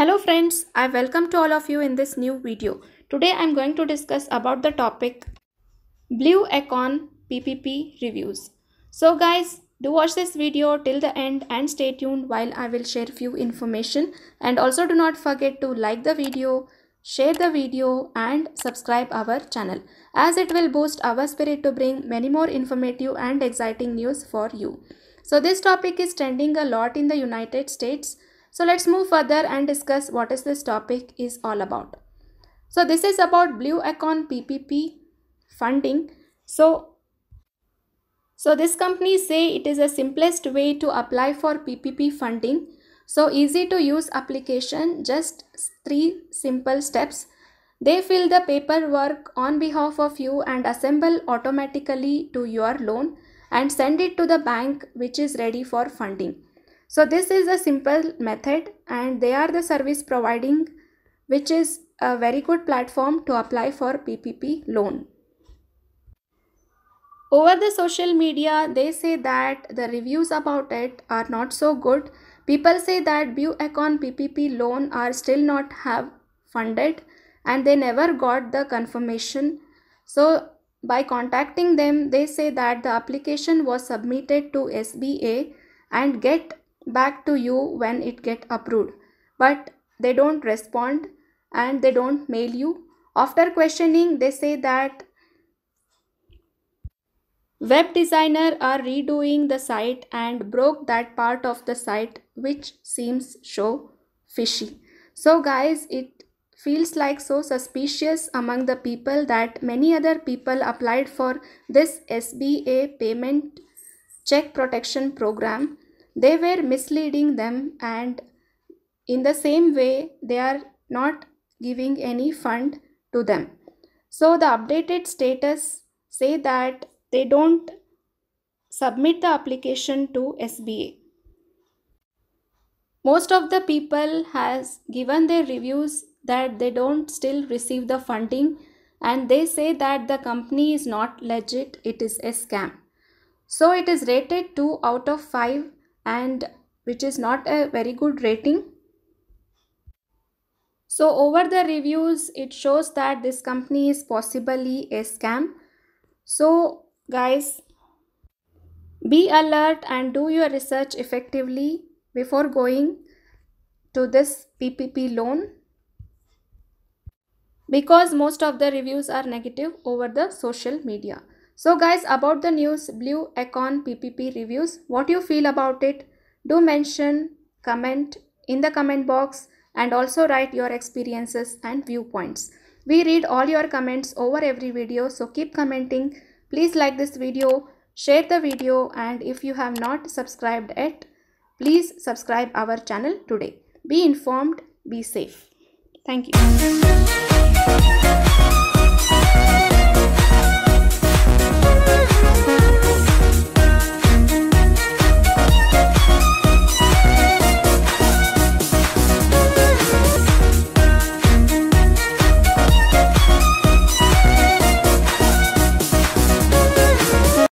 Hello friends, I welcome to all of you in this new video. Today I am going to discuss about the topic Blue Econ PPP reviews. So guys, do watch this video till the end and stay tuned while I will share few information and also do not forget to like the video, share the video and subscribe our channel as it will boost our spirit to bring many more informative and exciting news for you. So this topic is trending a lot in the United States so let's move further and discuss what is this topic is all about. So this is about Blue Econ PPP funding. So, so this company say it is the simplest way to apply for PPP funding. So easy to use application, just three simple steps. They fill the paperwork on behalf of you and assemble automatically to your loan and send it to the bank which is ready for funding. So this is a simple method and they are the service providing which is a very good platform to apply for PPP loan. Over the social media, they say that the reviews about it are not so good. People say that Econ PPP loan are still not have funded and they never got the confirmation. So by contacting them, they say that the application was submitted to SBA and get back to you when it get approved but they don't respond and they don't mail you after questioning they say that web designer are redoing the site and broke that part of the site which seems so fishy so guys it feels like so suspicious among the people that many other people applied for this SBA payment check protection program they were misleading them and in the same way they are not giving any fund to them so the updated status say that they don't submit the application to sba most of the people has given their reviews that they don't still receive the funding and they say that the company is not legit it is a scam so it is rated 2 out of 5 and which is not a very good rating so over the reviews it shows that this company is possibly a scam so guys be alert and do your research effectively before going to this PPP loan because most of the reviews are negative over the social media. So guys about the news Blue Econ PPP reviews what you feel about it do mention comment in the comment box and also write your experiences and viewpoints. We read all your comments over every video so keep commenting. Please like this video, share the video and if you have not subscribed yet, please subscribe our channel today. Be informed, be safe. Thank you.